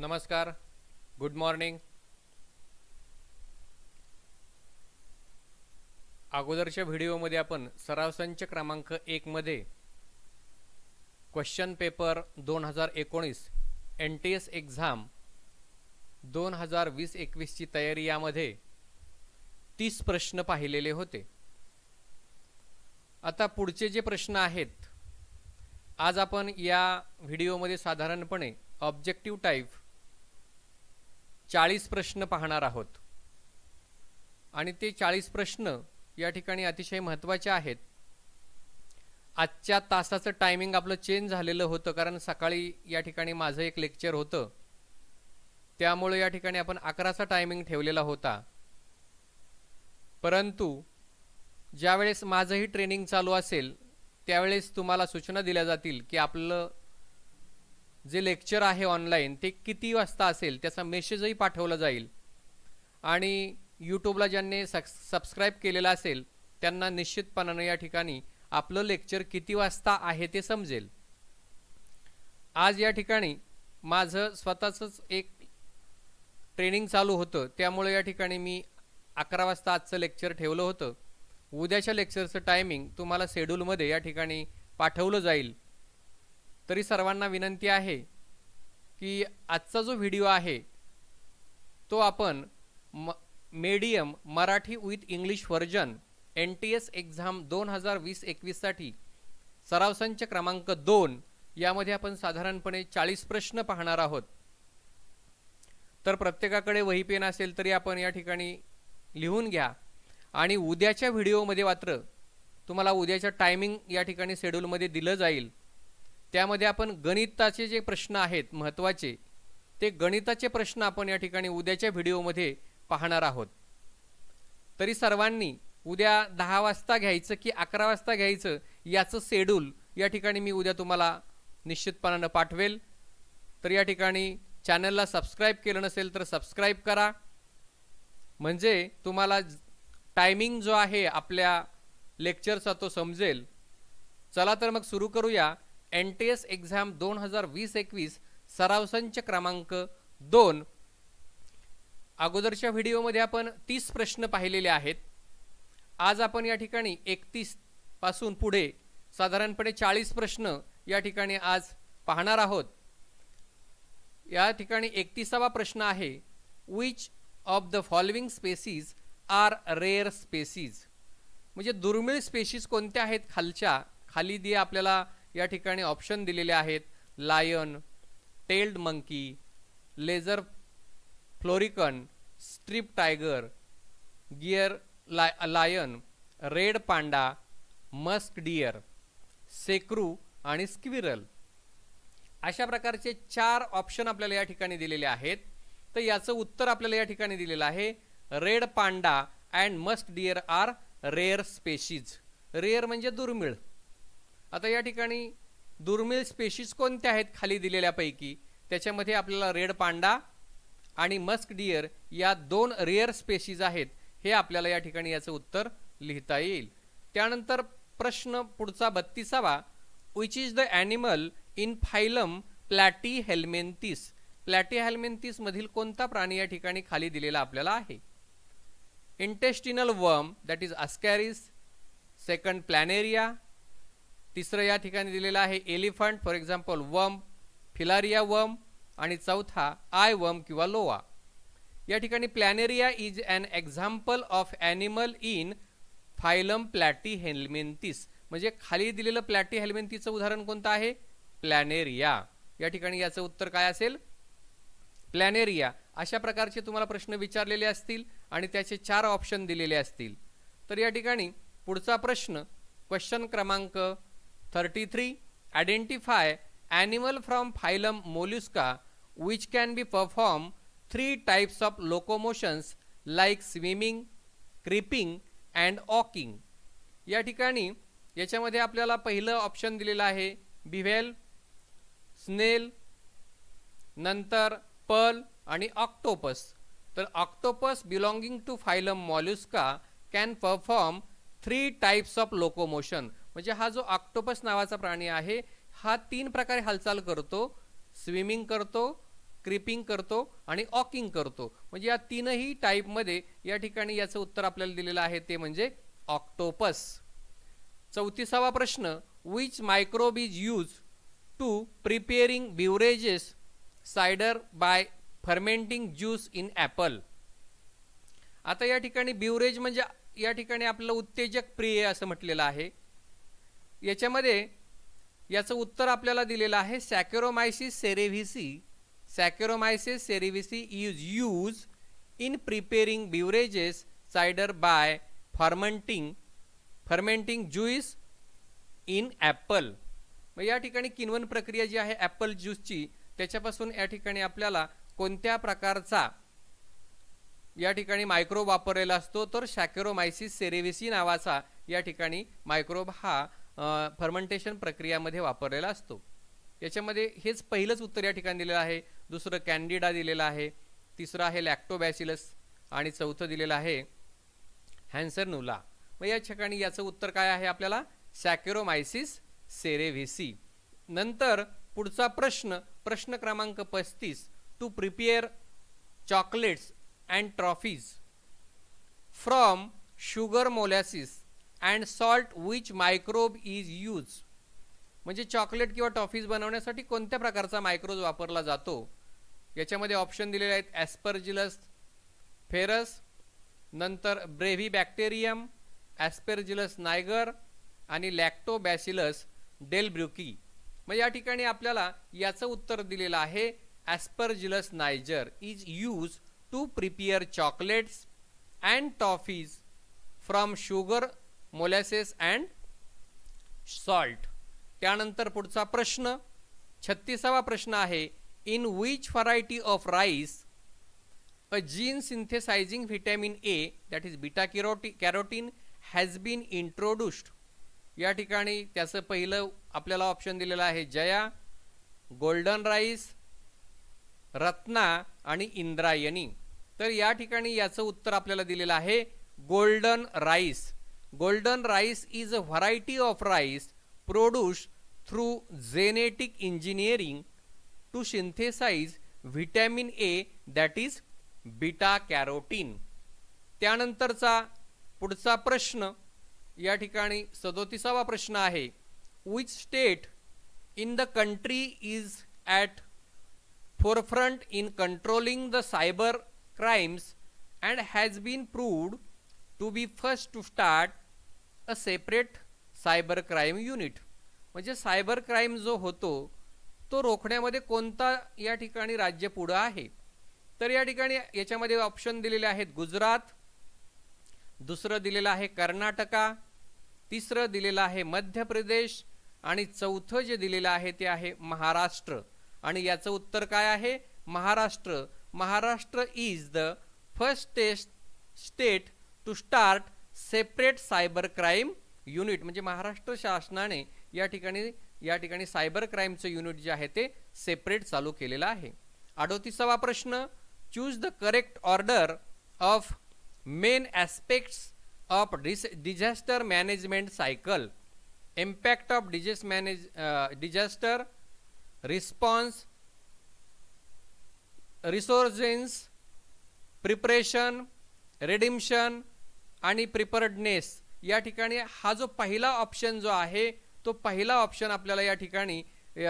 नमस्कार good morning अगोदरच्या व्हिडिओमध्ये आपण सरावसंच क्रमांक एकमध्ये क्वेश्चन पेपर दोन हजार एकोणीस एन टी एस एक्झाम दोन हजार वीस एकवीसची तयारी यामध्ये तीस प्रश्न पाहिलेले होते आता पुढचे जे प्रश्न आहेत आज आपण या व्हिडिओमध्ये साधारणपणे ऑब्जेक्टिव्ह टाईप चाळीस प्रश्न पाहणार आहोत आणि ते चाळीस प्रश्न या ठिकाणी अतिशय महत्त्वाचे आहेत आजच्या तासाचं टायमिंग आपलं चेंज झालेलं होतं कारण सकाळी या ठिकाणी माझं एक लेक्चर होतं त्यामुळे या ठिकाणी आपण अकराचा टायमिंग ठेवलेला होता परंतु ज्यावेळेस माझंही ट्रेनिंग चालू असेल त्यावेळेस तुम्हाला सूचना दिल्या जातील की आपलं जे लेक्चर आहे ऑनलाईन ते किती वाजता असेल त्याचा मेसेजही पाठवला जाईल आणि यूट्यूबला ज्यांनी सक्स सबस्क्राईब केलेला असेल त्यांना निश्चितपणानं या ठिकाणी आपलं लेक्चर किती वाजता आहे ते समजेल आज या ठिकाणी माझं स्वतःचंच एक ट्रेनिंग चालू होतं त्यामुळे या ठिकाणी मी अकरा वाजता आजचं लेक्चर ठेवलं होतं उद्याच्या लेक्चरचं टायमिंग तुम्हाला शेड्यूलमध्ये या ठिकाणी पाठवलं जाईल तरी सर्वांना विनंती आहे की आजचा जो व्हिडिओ आहे तो आपण म medium Marathi with English version N T S exam दोन हजार वीस एकवीससाठी सरावसंच क्रमांक दोन यामध्ये आपण साधारणपणे चाळीस प्रश्न पाहणार आहोत तर प्रत्येकाकडे वही पेन असेल तरी आपण या ठिकाणी लिहून घ्या आणि उद्याच्या व्हिडिओमध्ये मात्र तुम्हाला उद्याच्या टायमिंग या ठिकाणी शेड्यूलमध्ये दिलं जाईल त्यामध्ये आपण गणिताचे जे प्रश्न आहेत महत्त्वाचे ते गणिताचे प्रश्न आपण या ठिकाणी उद्याच्या व्हिडिओमध्ये पाहणार आहोत तरी सर्वांनी उद्या दहा वाजता घ्यायचं की अकरा वाजता घ्यायचं याचं शेड्यूल या ठिकाणी मी उद्या तुम्हाला निश्चितपणानं पाठवेल तर या ठिकाणी चॅनलला सबस्क्राईब केलं नसेल तर सबस्क्राईब करा म्हणजे तुम्हाला टायमिंग जो आहे आपल्या लेक्चरचा तो समजेल चला तर मग सुरू करूया एन टी एस एक्झाम दोन हजार वीस एकवीस सरावसंच क्रमांक दोन अगोदरच्या व्हिडिओमध्ये आपण तीस प्रश्न पाहिलेले आहेत आज आपण या ठिकाणी एकतीस पासून पुढे साधारणपणे चाळीस प्रश्न या ठिकाणी आज पाहणार आहोत या ठिकाणी एकतीसावा प्रश्न आहे which of the following species are rare species म्हणजे दुर्मिळ स्पेसीज कोणत्या आहेत खालच्या खाली दिया आपल्याला या ठिकाणी ऑप्शन दिलेले आहेत lion tailed monkey lesser florican stripe tiger Gir लाय lion red panda musk deer shekru आणि स्क्विरल अशा प्रकारचे चार ऑप्शन आपल्याला या ठिकाणी दिलेले आहेत तर याचं उत्तर आपल्याला या ठिकाणी दिलेलं आहे red panda and musk deer are rare species rare म्हणजे दुर्मिळ आता या ठिकाणी दुर्मिळ स्पेशीज कोणत्या आहेत खाली दिलेल्यापैकी त्याच्यामध्ये आपल्याला रेड पांडा आणि मस्क डियर या दोन रेअर स्पेशीज आहेत हे आपल्याला या ठिकाणी याचं उत्तर लिहिता येईल त्यानंतर प्रश्न पुढचा बत्तीसावा which is the animal in phylum platyhelminthes platy मधील कोणता प्राणी या ठिकाणी खाली दिलेला आपल्याला आहे intestinal worm that is ascaris second planaria तिसरं या ठिकाणी दिलेलं आहे एलिफंट फॉर एक्झाम्पल वम फिलारिया वम आणि चौथा आय वम किंवा लोवा या ठिकाणी planaria is an example of animal in phylum platyhelminthes म्हणजे खाली दिलेलं प्लॅटी हेल्मेंतीचं उदाहरण कोणतं आहे प्लॅनेरिया या ठिकाणी याचं उत्तर काय असेल प्लॅनेरिया अशा प्रकारचे तुम्हाला प्रश्न विचारलेले असतील आणि त्याचे चार ऑप्शन दिलेले असतील तर या ठिकाणी पुढचा प्रश्न क्वेश्चन क्रमांक thirty three identify animal from phylum mollusca which can be perform three types of locomotions like swimming creeping and walking या ठिकाणी याच्यामध्ये आपल्याला पहिलं ऑप्शन दिलेलं आहे बिव्हेल स्नेल नंतर पर्ल आणि ऑक्टोपस तर octopus belonging to phylum mollusca can perform three types of locomotion म्हणजे हा जो ऑक्टोपस नावाचा प्राणी आहे हा तीन प्रकारे हालचाल करतो स्विमिंग करतो क्रिपिंग करतो आणि ऑकिंग करतो म्हणजे या तीनही टाईपमध्ये या ठिकाणी याचं उत्तर आपल्याला दिलेलं आहे ते म्हणजे ऑक्टोपस चौतीसावा प्रश्न which microbe is use to preparing beverages cider by fermenting juice in apple आता या ठिकाणी बिवरेज म्हणजे या ठिकाणी आपलं उत्तेजक प्रिय असं म्हटलेलं आहे याच्यामध्ये याचं उत्तर आपल्याला दिलेलं आहे saccharomyces cerevisiae saccharomyces cerevisiae is use in preparing beverages cider by fermenting fermenting juice in apple मग या ठिकाणी किनवन प्रक्रिया जी आहे ॲपल ज्यूसची त्याच्यापासून या ठिकाणी आपल्याला कोणत्या प्रकारचा या ठिकाणी मायक्रोब वापरलेला असतो तर सॅक्युरोमायसिस सेरेव्हिसी नावाचा या ठिकाणी मायक्रोब हा फर्मेंटेशन प्रक्रियामध्ये वापरलेला असतो याच्यामध्ये हेच पहिलंच उत्तर या ठिकाणी दिलेलं आहे दुसरं कॅन्डिडा दिलेलं आहे तिसरं आहे लॅक्टोबॅसिलस आणि चौथं दिलेलं आहे हॅन्सर नुला मग या ठिकाणी याचं उत्तर काय आहे आपल्याला सॅकेरोमायसिस सेरेव्हिसी नंतर पुढचा प्रश्न प्रश्न क्रमांक पस्तीस to prepare chocolates and trophies from sugar molasses and salt which microbe is use म्हणजे चॉकलेट किंवा टॉफीज बनवण्यासाठी कोणत्या प्रकारचा मायक्रोज वापरला जातो याच्यामध्ये ऑप्शन दिलेले आहेत ॲस्पर्जिलस फेरस नंतर ब्रेव्ही बॅक्टेरियम ॲस्पेरजिलस नायगर आणि लॅक्टोबॅसिलस डेलब्रुकी मग या ठिकाणी आपल्याला याचं उत्तर दिलेलं आहे aspergillus niger is use to prepare chocolates and toffees from sugar molasses and salt त्यानंतर पुढचा प्रश्न छत्तीसावा प्रश्न आहे in which variety of rice a gene synthesizing vitamin A that is beta carotene carotene has been introduced या ठिकाणी त्याचं पहिलं आपल्याला ऑप्शन दिलेलं आहे जया गोल्डन राईस रत्ना आणि इंद्रायणी तर या ठिकाणी याचं उत्तर आपल्याला दिलेलं आहे golden rice golden rice is a variety of rice produce through genetic engineering to synthesize vitamin A that is beta carotene त्यानंतरचा पुढचा प्रश्न या ठिकाणी सदोतीसावा प्रश्न आहे which state in the country is at forefront in controlling the cyber crimes and has been proved to be first to start a separate cyber crime unit म्हणजे cyber crime जो होतो तो रोखण्यामध्ये कोणता या ठिकाणी राज्य पुढं आहे तर या ठिकाणी याच्यामध्ये ऑप्शन दिलेले आहेत गुजरात दुसरं दिलेलं आहे कर्नाटका तिसरं दिलेलं आहे मध्य प्रदेश आणि चौथं जे दिलेलं आहे ते आहे महाराष्ट्र आणि याचं उत्तर काय आहे Maharashtra Maharashtra is the first state to start separate cyber crime unit म्हणजे महाराष्ट्र शासनाने या ठिकाणी या ठिकाणी सायबर क्राईमचं युनिट जे आहे ते सेपरेट चालू केलेलं आहे अडोतीसावा प्रश्न choose the correct order of main aspects of dis disaster management cycle impact of disaster manage disaster response resurgence preparation redemption आणि प्रिपरडनेस या ठिकाणी हा जो पहिला ऑप्शन जो आहे तो पहिला ऑप्शन आपल्याला या ठिकाणी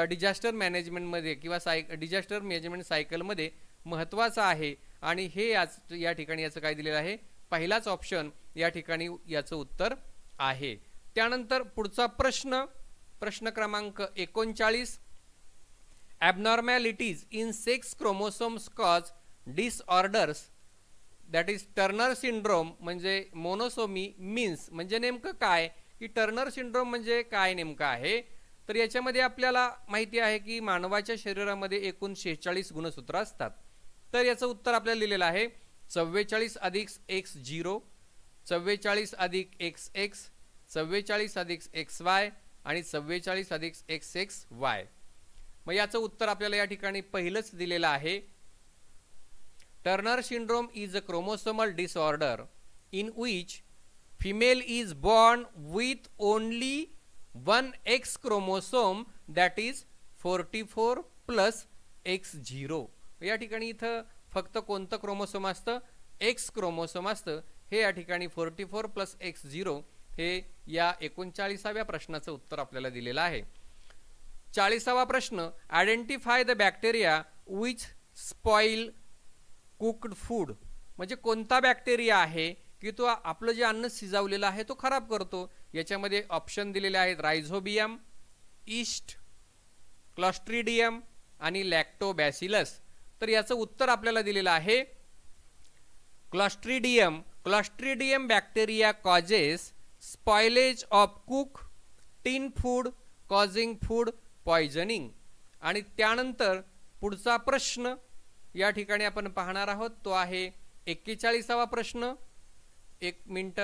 डिजास्टर मॅनेजमेंटमध्ये किंवा साय डिजास्टर मॅनेजमेंट सायकलमध्ये महत्त्वाचा आहे आणि हे याच या ठिकाणी याचं काय दिलेलं आहे पहिलाच ऑप्शन या ठिकाणी याचं उत्तर आहे त्यानंतर पुढचा प्रश्न प्रश्न क्रमांक एकोणचाळीस abnormalities in sex chromosomes cause disorders that is Turner syndrome म्हणजे मोनोसोमी मीन्स म्हणजे नेमकं काय की टर्नर सिंड्रोम म्हणजे काय नेमकं आहे तर याच्यामध्ये आपल्याला माहिती आहे की मानवाच्या शरीरामध्ये एकूण शेहेचाळीस गुणसूत्र असतात तर याचं उत्तर आपल्याला लिहिलेलं आहे चव्वेचाळीस अधिक एक्स झिरो चव्वेचाळीस अधिक एक्स एक्स चव्वेचाळीस अधिक एक्स वाय आणि चव्वेचाळीस अधिक एक्स एक्स वाय मग याचं उत्तर आपल्याला या ठिकाणी पहिलंच दिलेलं आहे Turner is a chromosomal disorder in which female is is with with one X chromosome that is forty 44 plus X zero या ठिकाणी इथं फक्त कोणतं क्रोमोसोम असतं एक्स क्रोमोसोम असतं हे या ठिकाणी forty four plus X zero हे या एकोणचाळीसाव्या प्रश्नाचं उत्तर आपल्याला दिलेलं आहे चाळीसावा प्रश्न identify the bacteria which spoil cooked food म्हणजे कोणता बॅक्टेरिया आहे की तो आपलं जे अन्न शिजवलेलं आहे तो खराब करतो याच्यामध्ये ऑप्शन दिलेले आहेत रायझोबियम इस्ट क्लॉस्ट्रीडियम आणि लॅक्टोबॅसिलस तर याचं उत्तर आपल्याला दिलेलं आहे clostridium clostridium bacteria causes spoilage of cook tin food causing food poisoning आणि त्यानंतर पुढचा प्रश्न या ठिकाणी आपण पाहणार आहोत तो आहे एक्केचाळीसावा प्रश्न एक मिनट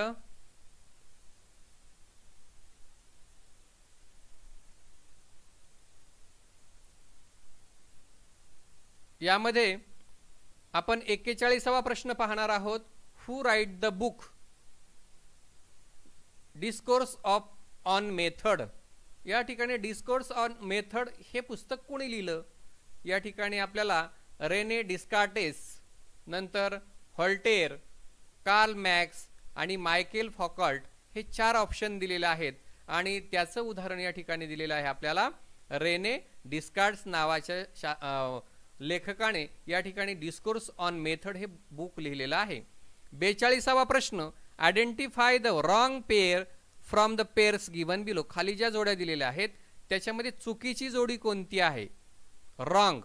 यामध्ये आपण एक्केचाळीसावा प्रश्न पाहणार आहोत who write the book discourse of on method या ठिकाणी डिस्कोर्स ऑन मेथड हे पुस्तक कोणी लिहिलं या ठिकाणी आपल्याला रेने डिस्कार्टेस नंतर हॉल्टेर कार्ल मॅक्स आणि मायकेल फॉकॉल्ट हे चार ऑप्शन दिलेले आहेत आणि त्याचं उदाहरण या ठिकाणी दिलेलं आहे आपल्याला रेने डिस्कार्ड्स नावाच्या शा लेखकाने या ठिकाणी डिस्कोर्स ऑन मेथड हे बुक लिहिलेलं आहे बेचाळीसावा प्रश्न identify the wrong pair from the pairs given below खाली ज्या जोड्या दिलेल्या आहेत त्याच्यामध्ये चुकीची जोडी कोणती आहे रॉंग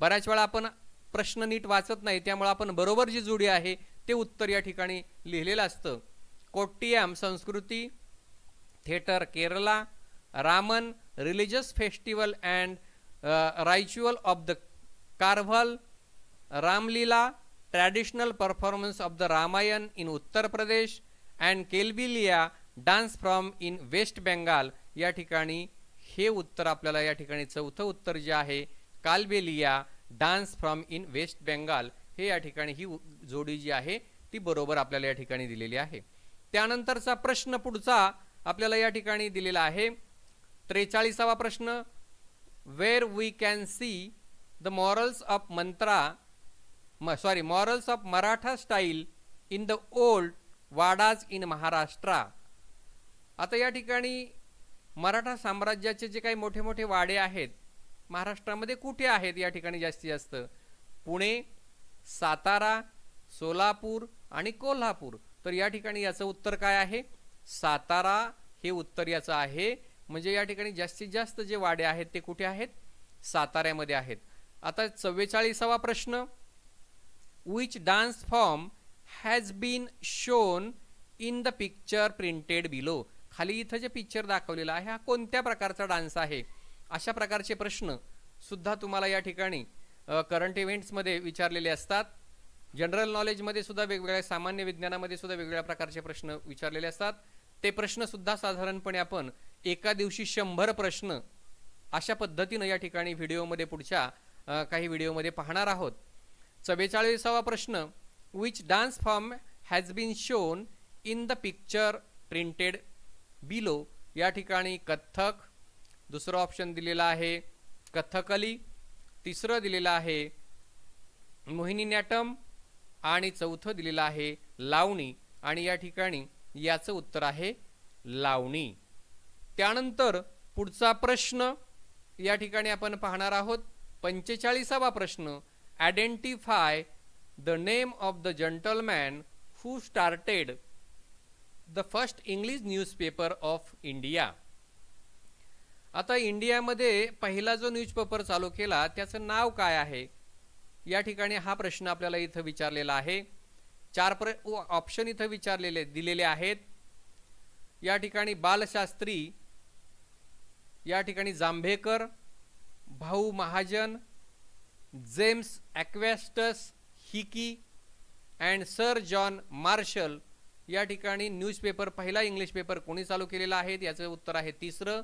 बऱ्याच वेळा आपण प्रश्न नीट वाचत नाही त्यामुळे आपण बरोबर जी जोडी आहे ते उत्तर या ठिकाणी लिहिलेलं असतं Kutiyattam Sanskrit theatre Kerala Ramman religious festival and ritual of the Garhwal Ramlila traditional performance of the Ramayana in Uttar Pradesh and Kalbelia dance from in West Bengal या ठिकाणी हे उत्तर आपल्याला या ठिकाणी चौथं उत्तर जे आहे Kalbelia dance from in West Bengal हे या ठिकाणी ही जोडी जी आहे ती बरोबर आपल्याला या ठिकाणी दिलेली आहे त्यानंतरचा प्रश्न पुढचा आपल्याला या ठिकाणी दिलेला आहे त्रेचाळीसावा प्रश्न where we can see the murals of mantra म sorry murals of Maratha style in the old wadas in Maharashtra आता या ठिकाणी मराठा साम्राज्याचे जे काही मोठे मोठे वाडे आहेत महाराष्ट्रामध्ये कुठे आहेत या ठिकाणी जास्तीत जास्त पुणे सातारा सोलापूर आणि कोल्हापूर तर या ठिकाणी याचं उत्तर काय आहे सातारा हे उत्तर याचं आहे म्हणजे या ठिकाणी जास्तीत जास्त जे वाडे आहेत ते कुठे आहेत साताऱ्यामध्ये आहेत आता चव्वेचाळीसावा प्रश्न which dance form has been shown in the picture printed below खाली इथं जे पिक्चर दाखवलेला आहे हा कोणत्या प्रकारचा डान्स आहे अशा प्रकारचे प्रश्न सुद्धा तुम्हाला या ठिकाणी करंट इव्हेंट्समध्ये विचारलेले असतात जनरल नॉलेजमध्ये सुद्धा वेगवेगळ्या सामान्य विज्ञानामध्ये सुद्धा वेगवेगळ्या प्रकारचे प्रश्न विचारलेले असतात ते प्रश्नसुद्धा साधारणपणे आपण एका दिवशी शंभर प्रश्न अशा पद्धतीनं या ठिकाणी व्हिडिओमध्ये पुढच्या काही व्हिडिओमध्ये पाहणार आहोत चव्वेचाळीसावा प्रश्न which dance form has been shown in the picture printed below या ठिकाणी कथ्थक दुसरं ऑप्शन दिलेलं आहे कथकली तिसरं दिलेलं आहे मोहिनी आणि चौथं दिलेलं आहे लावणी आणि या ठिकाणी याचं उत्तर आहे लावणी त्यानंतर पुढचा प्रश्न या ठिकाणी आपण पाहणार आहोत पंचेचाळीसावा प्रश्न identify the name of the gentleman who started the first English newspaper of India आता इंडियामध्ये पहिला जो न्यूजपेपर चालू केला त्याचं नाव काय आहे या ठिकाणी हा प्रश्न आपल्याला इथं विचारलेला आहे चार प्र ऑप्शन इथं विचारलेले दिलेले आहेत या ठिकाणी बालशास्त्री या ठिकाणी Jambhekar Bhau Mahajan James Augustus Hicky and sir John Marshall या ठिकाणी न्यूजपेपर पहिला इंग्लिश पेपर कोणी चालू केलेला आहे याचं उत्तर आहे तिसरं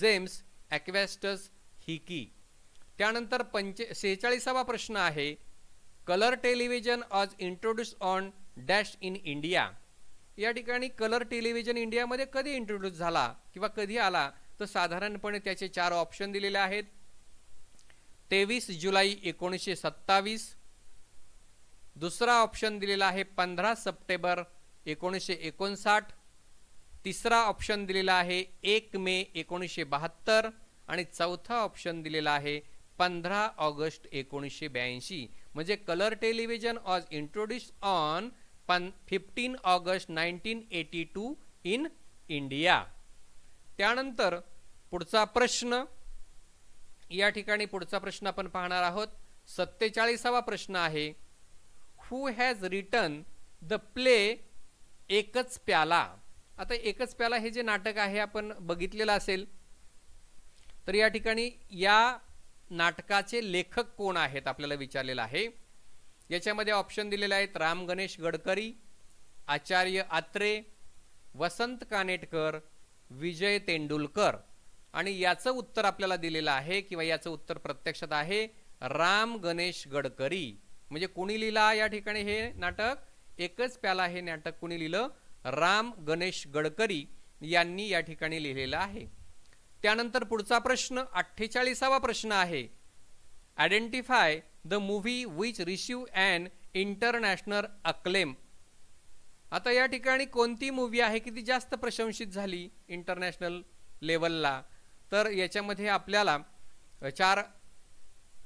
जेम्स ॲक्वॅस्टस हिकी त्यानंतर पंचे सेहेचाळीसावा प्रश्न आहे colour television was introduce on dash in India या ठिकाणी कलर टेलिव्हिजन इंडियामध्ये कधी इंट्रोड्यूस झाला किंवा कधी आला तर साधारणपणे त्याचे चार ऑप्शन दिलेले आहेत तेवीस जुलै एकोणीसशे सत्तावीस दुसरा ऑप्शन दिलेला आहे पंधरा सप्टेंबर एकोणीसशे एकोणसाठ तिसरा ऑप्शन दिलेला आहे एक मे एकोणीसशे बहात्तर आणि चौथा ऑप्शन दिलेला आहे पंधरा ऑगस्ट एकोणीसशे ब्याऐंशी म्हणजे colour television was introduce on पन fifteen August nineteen eighty two in India त्यानंतर पुढचा प्रश्न या ठिकाणी पुढचा प्रश्न आपण पाहणार आहोत सत्तेचाळीसावा प्रश्न आहे who has written the play Ekach Pyala आता एकच प्याला हे जे नाटक आहे आपण बघितलेलं असेल तर या ठिकाणी या नाटकाचे लेखक कोण आहेत आपल्याला विचारलेलं आहे याच्यामध्ये ऑप्शन दिलेले आहेत राम गणेश गडकरी आचार्य आत्रे वसंत कानेटकर विजय तेंडुलकर आणि याचं उत्तर आपल्याला दिलेलं आहे किंवा याचं उत्तर प्रत्यक्षात आहे राम गणेश गडकरी म्हणजे कोणी लिहिला या ठिकाणी हे नाटक एकच प्याला हे नाटक कोणी लिहिलं राम गणेश गडकरी यांनी या ठिकाणी लिहिलेला आहे त्यानंतर पुढचा प्रश्न अठ्ठेचाळीसावा प्रश्न आहे identify the movie which receive and international acclaim आता या ठिकाणी कोणती मूव्ही आहे की ती जास्त प्रशंसित झाली इंटरनॅशनल लेवलला तर याच्यामध्ये आपल्याला चार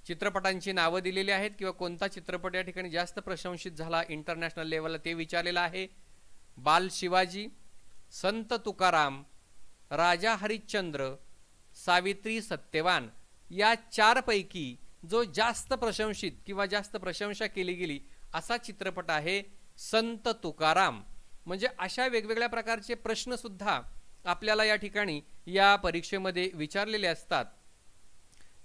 चित्रपटांची नावं दिलेली आहेत किंवा कोणता चित्रपट या ठिकाणी जास्त प्रशंसित झाला इंटरनॅशनल लेवलला ते विचारलेलं आहे बाल शिवाजी संत तुकाराम राजा हरिश्चंद्र सावित्री सत्यवान या चारपैकी जो जास्त प्रशंसित किंवा जास्त प्रशंसा केली गेली असा चित्रपट आहे संत तुकाराम म्हणजे अशा वेगवेगळ्या प्रकारचे प्रश्नसुद्धा आपल्याला या ठिकाणी या परीक्षेमध्ये विचारलेले असतात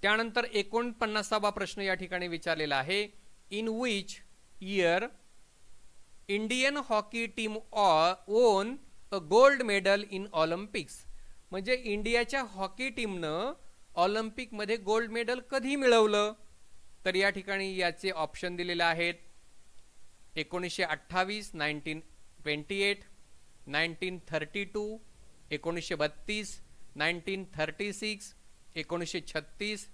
त्यानंतर एकोणपन्नासावा प्रश्न या ठिकाणी विचारलेला आहे in which year Indian hockey team ऑ won a gold medal in Olympics म्हणजे इंडियाच्या हॉकी टीमनं ऑलिम्पिकमध्ये गोल्ड मेडल कधी मिळवलं तर या ठिकाणी याचे ऑप्शन दिलेले आहेत एकोणीसशे अठ्ठावीस nineteen twenty eight nineteen thirty two एकोणीसशे बत्तीस नाईन्टीन थर्टी सिक्स एकोणीसशे छत्तीस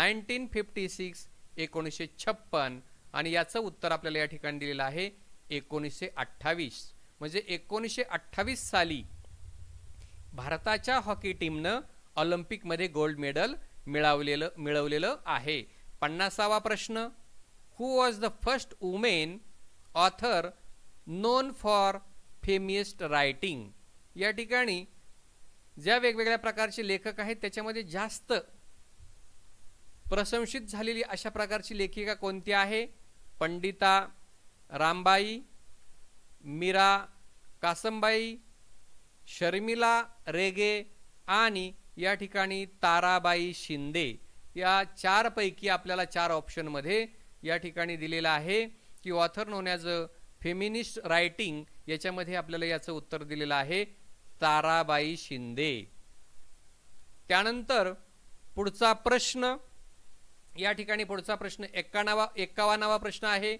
नाईन्टीन फिफ्टी सिक्स एकोणीसशे छप्पन आणि याचं उत्तर आपल्याला या ठिकाणी दिलेलं आहे एकोणीसशे अठ्ठावीस म्हणजे एकोणीसशे अठ्ठावीस साली भारताच्या हॉकी टीमनं ऑलिम्पिकमध्ये गोल्ड मेडल मिळवलेलं मिळवलेलं आहे पन्नासावा प्रश्न who was the first women author known for feminist writing या ठिकाणी ज्या वेगवेगळ्या प्रकारचे लेखक आहेत त्याच्यामध्ये जास्त प्रशंसित झालेली अशा प्रकारची लेखिका कोणती आहे पंडिता रामबाई मीरा कासंबाई शर्मिला रेगे आणि या ठिकाणी ताराबाई शिंदे या चारपैकी आपल्याला चार ऑप्शनमध्ये या ठिकाणी दिलेलं आहे की author known as a feminist writing याच्यामध्ये आपल्याला याचं उत्तर दिलेलं आहे ताराबाई शिंदे त्यानंतर पुढचा प्रश्न या ठिकाणी पुढचा प्रश्न एक्कावा एक्कावन्नावा प्रश्न आहे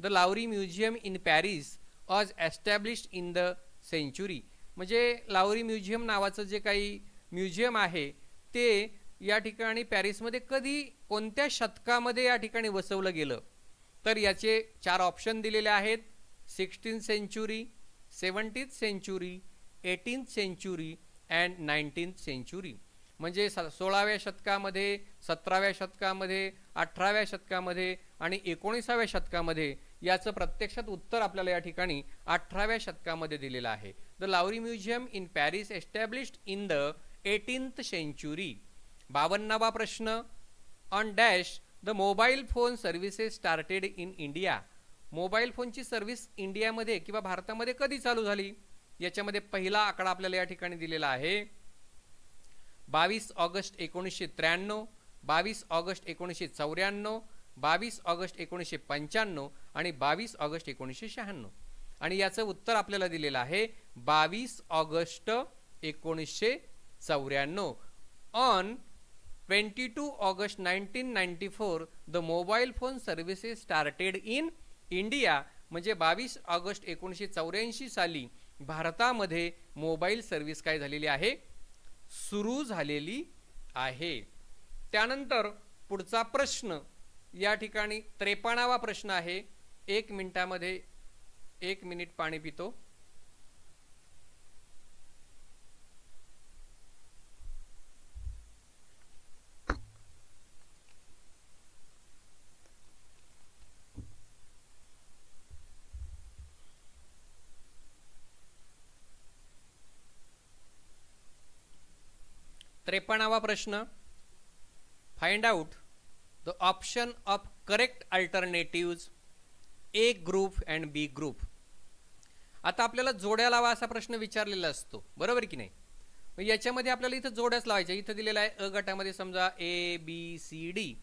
the Louvre museum in Paris was established in the century म्हणजे लावरी म्युझियम नावाचं जे काही म्युझियम आहे ते या ठिकाणी पॅरिसमध्ये कधी कोणत्या शतकामध्ये या ठिकाणी वसवलं गेलं तर याचे चार ऑप्शन दिलेले आहेत sixteen century seventeen century eighteen century and nineteen century म्हणजे स सोळाव्या शतकामध्ये सतराव्या शतकामध्ये अठराव्या शतकामध्ये आणि एकोणीसाव्या शतकामध्ये याचं प्रत्यक्षात उत्तर आपल्याला या ठिकाणी अठराव्या शतकामध्ये दिलेलं आहे the Louvre museum in Paris established in the eighteenth century बावन्नावा प्रश्न on dash the mobile phone services started in India mobile फोनची सर्व्हिस इंडियामध्ये किंवा भारतामध्ये कधी चालू झाली याच्यामध्ये पहिला आकडा आपल्याला या ठिकाणी दिलेला आहे बावीस ऑगस्ट एकोणीसशे त्र्याण्णव बावीस ऑगस्ट एकोणीसशे चौऱ्याण्णव बावीस ऑगस्ट एकोणीसशे पंच्याण्णव आणि बावीस ऑगस्ट एकोणीसशे शहाण्णव आणि याचं उत्तर आपल्याला दिलेलं आहे बावीस ऑगस्ट एकोणीसशे चौऱ्याण्णव on twenty two August nineteen ninety four the mobile phone services started in India म्हणजे बावीस ऑगस्ट एकोणीसशे चौऱ्याऐंशी साली भारतामध्ये मोबाईल सर्व्हिस काय झालेली आहे सुरू झालेली आहे त्यानंतर पुढचा प्रश्न या ठिकाणी त्रेपन्नावा प्रश्न आहे एक मिनिटामध्ये एक मिनिट पाणी पितो त्रेपन्नावा प्रश्न find out the option of correct alternatives A group and B group आता आपल्याला जोड्या लावा असा प्रश्न विचारलेला असतो बरोबर की नाही मग याच्यामध्ये आपल्याला इथं जोड्याच लावायच्या इथं दिलेला आहे अ गटामध्ये समजा ए बी सी डी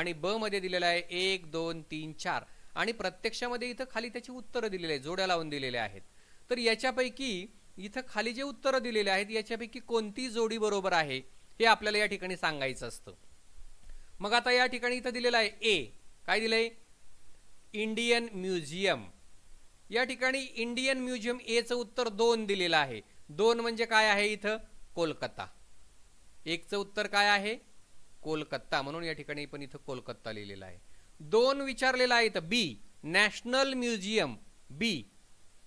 आणि ब मध्ये दिलेला आहे एक दोन तीन चार आणि प्रत्यक्षामध्ये इथं खाली त्याची उत्तरं दिलेली आहे जोड्या लावून दिलेल्या आहेत तर याच्यापैकी इथं खाली जे उत्तरं दिलेले आहेत याच्यापैकी कोणती जोडी बरोबर आहे हे आपल्याला या ठिकाणी सांगायचं असतं मग आता या ठिकाणी इथं दिलेलं आहे ए काय दिलं आहे इंडियन म्युझियम या ठिकाणी इंडियन म्युझियम एचं उत्तर दोन दिलेलं आहे दोन म्हणजे काय आहे इथं कोलकाता एकचं उत्तर काय आहे कोलकाता म्हणून या ठिकाणी पण इथं कोलकाता लिहिलेला आहे दोन विचारलेलं आहे इथं बी नॅशनल म्युझियम बी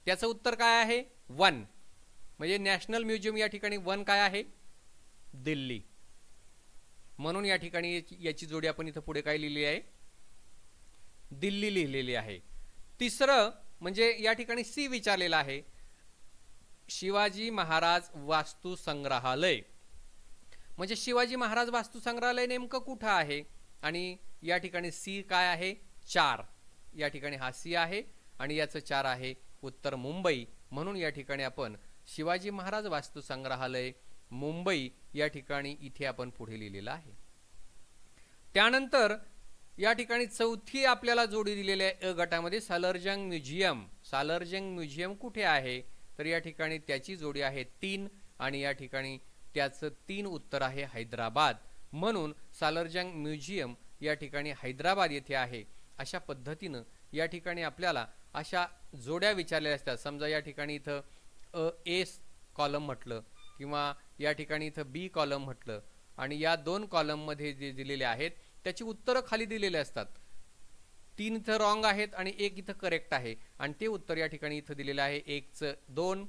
त्याचं उत्तर काय आहे वन म्हणजे नॅशनल म्युझियम या ठिकाणी वन काय आहे दिल्ली म्हणून या ठिकाणी याची जोडी आपण इथं पुढे काय लिहिली आहे दिल्ली लिहिलेली आहे तिसरं म्हणजे या ठिकाणी सी विचारलेलं आहे शिवाजी महाराज वास्तू संग्रहालय म्हणजे शिवाजी महाराज वास्तू संग्रहालय नेमकं कुठं आहे आणि या ठिकाणी सी काय आहे चार या ठिकाणी हा सी आहे आणि याचं चार आहे उत्तर मुंबई म्हणून या ठिकाणी आपण शिवाजी महाराज वास्तुसंग्रहालय संग्रहालय मुंबई या ठिकाणी इथे आपण पुढे लिहिलेलं आहे त्यानंतर या ठिकाणी चौथी आपल्याला जोडी दिलेल्या आहे अ गटामध्ये सालरजंग म्युझियम सालरजंग म्युझियम कुठे आहे तर या ठिकाणी त्याची जोडी आहे तीन आणि या ठिकाणी त्याचं तीन उत्तर आहे हैदराबाद म्हणून सालरजंग म्युझियम या ठिकाणी हैदराबाद येथे आहे अशा पद्धतीनं या ठिकाणी आपल्याला अशा जोड्या विचारलेल्या असतात समजा या ठिकाणी इथं अ एस कॉलम म्हटलं किंवा या ठिकाणी इथं बी कॉलम म्हटलं आणि या दोन कॉलममध्ये जे दिलेले आहेत त्याची उत्तरं खाली दिलेले असतात तीन इथं रॉंग आहेत आणि एक इथं करेक्ट आहे आणि ते उत्तर या ठिकाणी इथं दिलेलं आहे एकचं दोन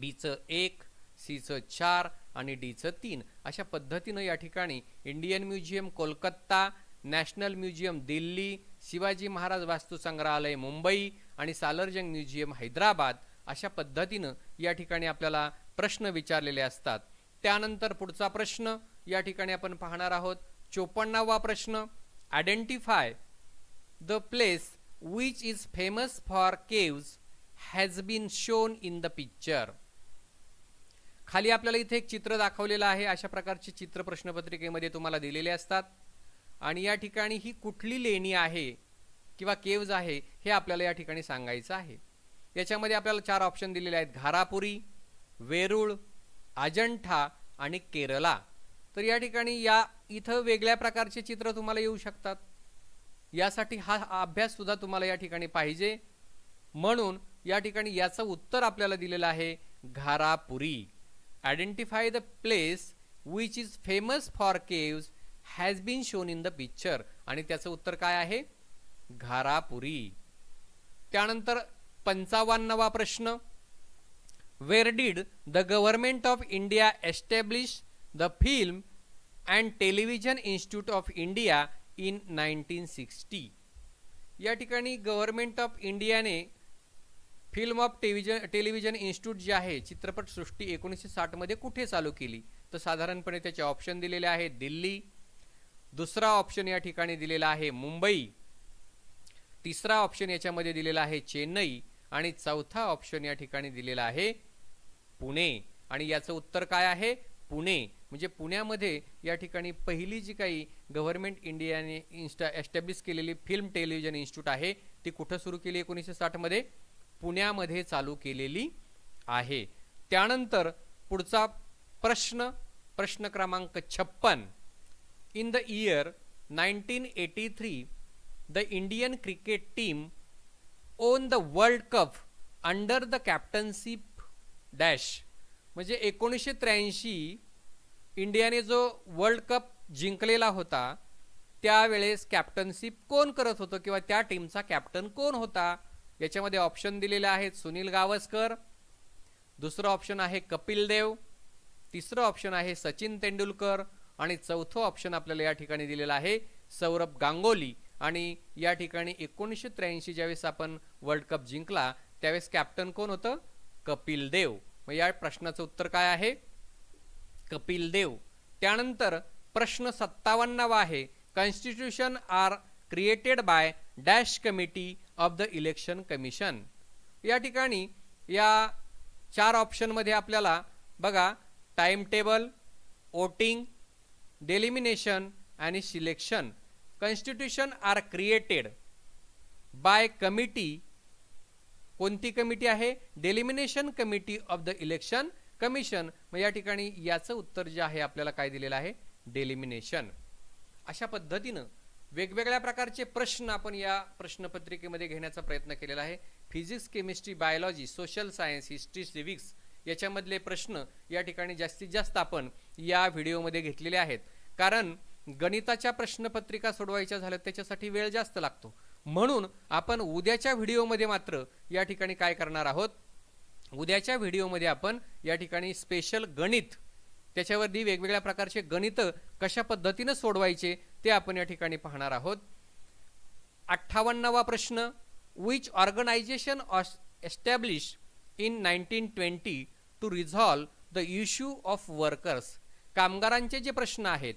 बीचं एक सीचं चार आणि डीचं तीन अशा पद्धतीनं या ठिकाणी Indian museum Kolkata national museum Delhi Shivaji Maharaj वास्तुसंग्रहालय मुंबई आणि सालरजंग म्युझियम हैदराबाद अशा पद्धतीनं या ठिकाणी आपल्याला प्रश्न विचारलेले असतात त्यानंतर पुढचा प्रश्न या ठिकाणी आपण पाहणार आहोत चोपन्नावा प्रश्न identify the place which is famous for caves has been shown in the picture खाली आपल्याला इथे एक चित्र दाखवलेलं आहे अशा प्रकारचे चित्र प्रश्नपत्रिकेमध्ये तुम्हाला दिलेले असतात आणि या ठिकाणी ही कुठली लेणी आहे किंवा केव्ज आहे हे आपल्याला या ठिकाणी सांगायचं आहे याच्यामध्ये आपल्याला चार ऑप्शन दिलेले आहेत घारापुरी वेरूळ अजंठा आणि केरला तर या ठिकाणी या इथं वेगळ्या प्रकारचे चित्र तुम्हाला येऊ शकतात यासाठी हा अभ्यास सुद्धा तुम्हाला या ठिकाणी पाहिजे म्हणून या ठिकाणी याचं उत्तर आपल्याला दिलेलं आहे Gharapuri identify the place which is famous for caves has been shown in the picture आणि त्याचं उत्तर काय आहे घारापुरी त्यानंतर पंचावन्नवा प्रश्न where did the government of India establish the film and television institute of India in nineteen sixty या ठिकाणी government of इंडियाने film of television television institute जे आहे चित्रपटसृष्टी एकोणीसशे साठमध्ये कुठे चालू केली तर साधारणपणे त्याचे ऑप्शन दिलेले आहे दिल्ली दुसरा ऑप्शन या ठिकाणी दिलेला आहे मुंबई तिसरा ऑप्शन याच्यामध्ये दिलेला आहे चेन्नई आणि चौथा ऑप्शन या ठिकाणी दिलेला आहे पुणे आणि याचं उत्तर काय आहे पुणे म्हणजे पुण्यामध्ये या ठिकाणी पहिली जी काही गव्हर्नमेंट इंडियाने इन्स्टा एस्टॅब्लिश केलेली फिल्म टेलिव्हिजन इन्स्टिट्यूट आहे ती कुठं सुरू केली एकोणीसशे साठमध्ये पुण्यामध्ये चालू केलेली आहे त्यानंतर पुढचा प्रश्न प्रश्न क्रमांक छप्पन in the year nineteen eighty three the Indian cricket team won the world cup under the captaincy dash म्हणजे एकोणीसशे त्र्याऐंशी इंडियाने जो वर्ल्ड कप जिंकलेला होता त्यावेळेस कॅप्टनशिप कोण करत होतं किंवा त्या टीमचा कॅप्टन कोण होता याच्यामध्ये ऑप्शन दिलेले आहेत सुनील गावस्कर दुसरं ऑप्शन आहे कपिल देव तिसरं ऑप्शन आहे सचिन तेंडुलकर आणि चौथं ऑप्शन आपल्याला या ठिकाणी दिलेलं आहे सौरभ गांगोली आणि या ठिकाणी एकोणीसशे त्र्याऐंशी ज्यावेळेस आपण वर्ल्ड कप जिंकला त्यावेळेस कॅप्टन कोण होतं कपिल देव मग या प्रश्नाचं उत्तर काय आहे कपिल देव त्यानंतर प्रश्न सत्तावन्नावा आहे constitution are created by dash committee of the election commission या ठिकाणी या चार ऑप्शनमध्ये आपल्याला बघा टाइम टेबल वोटिंग डेलिमिनेशन आणि selection constitution are created by committee कोणती कमिटी आहे delimitation committee of the election commission मग या ठिकाणी याचं उत्तर जे आहे आपल्याला काय दिलेलं आहे डेलिमिनेशन अशा पद्धतीनं वेगवेगळ्या प्रकारचे प्रश्न आपण या प्रश्नपत्रिकेमध्ये घेण्याचा प्रयत्न केलेला आहे physics chemistry biology social science history civics याच्यामधले प्रश्न या ठिकाणी जास्तीत जास्त आपण या व्हिडिओमध्ये घेतलेले आहेत कारण गणिताच्या प्रश्नपत्रिका सोडवायच्या झाल्या त्याच्यासाठी वेळ जास्त लागतो म्हणून आपण उद्याच्या व्हिडिओमध्ये मात्र या ठिकाणी काय करणार आहोत उद्याच्या व्हिडिओमध्ये आपण या ठिकाणी स्पेशल गणित त्याच्यावरती वेगवेगळ्या प्रकारचे गणितं कशा पद्धतीनं सोडवायचे ते आपण या ठिकाणी पाहणार आहोत अठ्ठावन्नावा प्रश्न which organisation was establish in nineteen twenty to resolve the issue of workers कामगारांचे जे प्रश्न आहेत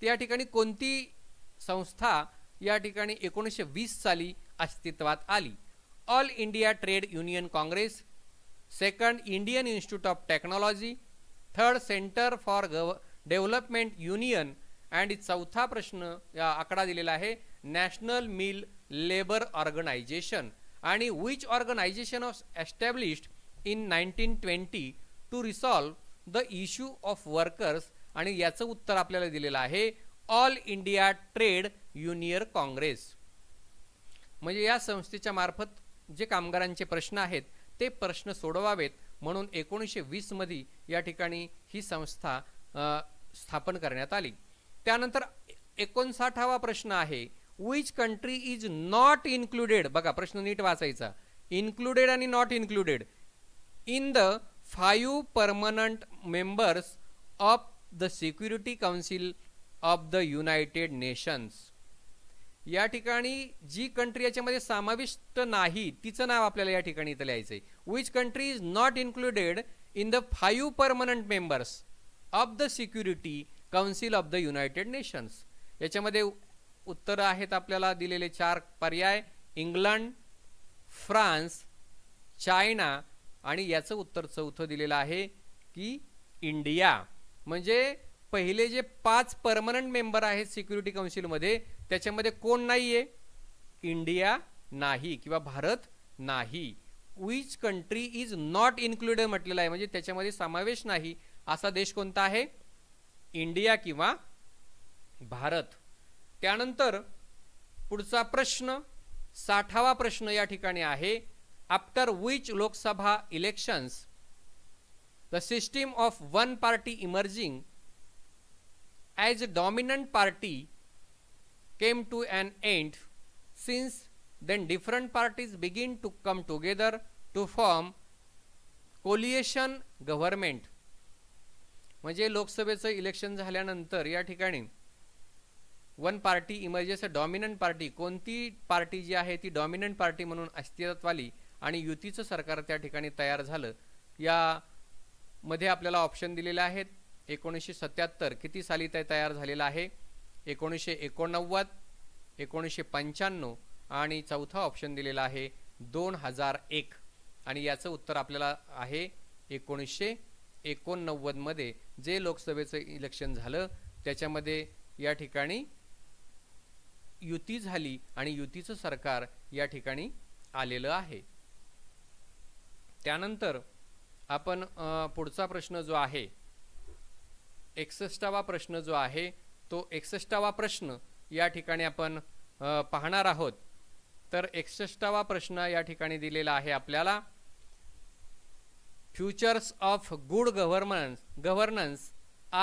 ते या ठिकाणी कोणती संस्था या ठिकाणी एकोणीसशे वीस साली अस्तित्वात आली all India trade union congress second Indian institute of technology third centre for gov development union and चौथा प्रश्न या आकडा दिलेला आहे नॅशनल मिल लेबर ऑर्गनायझेशन आणि which organisation of established in nineteen twenty to resolve the issue of workers आणि याचं उत्तर आपल्याला दिलेलं आहे all India trade union congress म्हणजे या संस्थेच्या मार्फत जे कामगारांचे प्रश्न आहेत ते प्रश्न सोडवावेत म्हणून एकोणीसशे वीसमध्ये या ठिकाणी ही संस्था स्थापन करण्यात आली त्यानंतर एकोणसाठावा प्रश्न आहे which country is not included बघा प्रश्न नीट वाचायचा इन्क्लुडेड आणि not included in the five permanent members of the security council of the United Nations या ठिकाणी जी कंट्री याच्यामध्ये समाविष्ट नाही तिचं नाव आपल्याला या ठिकाणी इथं लिहायचं आहे which country is not included in the five permanent members of the security council of the United Nations याच्यामध्ये उत्तर आहेत आपल्याला दिलेले चार पर्याय इंग्लंड फ्रान्स चायना आणि याचं उत्तर चौथं दिलेलं आहे की इंडिया म्हणजे पहिले जे पाच परमनंट मेंबर आहेत सिक्युरिटी काउन्सिलमध्ये त्याच्यामध्ये कोण नाही आहे इंडिया नाही किंवा भारत नाही which country is not included म्हटलेलं आहे म्हणजे त्याच्यामध्ये समावेश नाही असा देश कोणता आहे इंडिया किंवा भारत त्यानंतर पुढचा प्रश्न साठावा प्रश्न या ठिकाणी आहे after which Lok Sabha elections the system of one party emerging as a dominant party came to an end since then different parties begin to come together to form coalition government म्हणजे लोकसभेचं इलेक्शन झाल्यानंतर या ठिकाणी one party emerges a dominant party कोणती party जी आहे ती dominant party म्हणून अस्तित्वात आली आणि युतीचं सरकार त्या ठिकाणी तयार झालं यामध्ये आपल्याला ऑप्शन दिलेले आहेत एकोणीसशे सत्याहत्तर किती साली ते तयार झालेलं आहे एकोणीसशे एकोणनव्वद एकोणीसशे पंच्याण्णव आणि चौथा ऑप्शन दिलेला आहे दोन हजार एक आणि याचं उत्तर आपल्याला आहे एकोणीसशे एकोणनव्वदमध्ये जे लोकसभेचं इलेक्शन झालं त्याच्यामध्ये या ठिकाणी युती झाली आणि युतीचं सरकार या ठिकाणी आलेलं आहे त्यानंतर आपण पुढचा प्रश्न जो आहे एकसष्टावा प्रश्न जो आहे तो एकसष्टावा प्रश्न या ठिकाणी आपण पाहणार आहोत तर एकसष्टावा प्रश्न या ठिकाणी दिलेला आहे आपल्याला features of good governance governance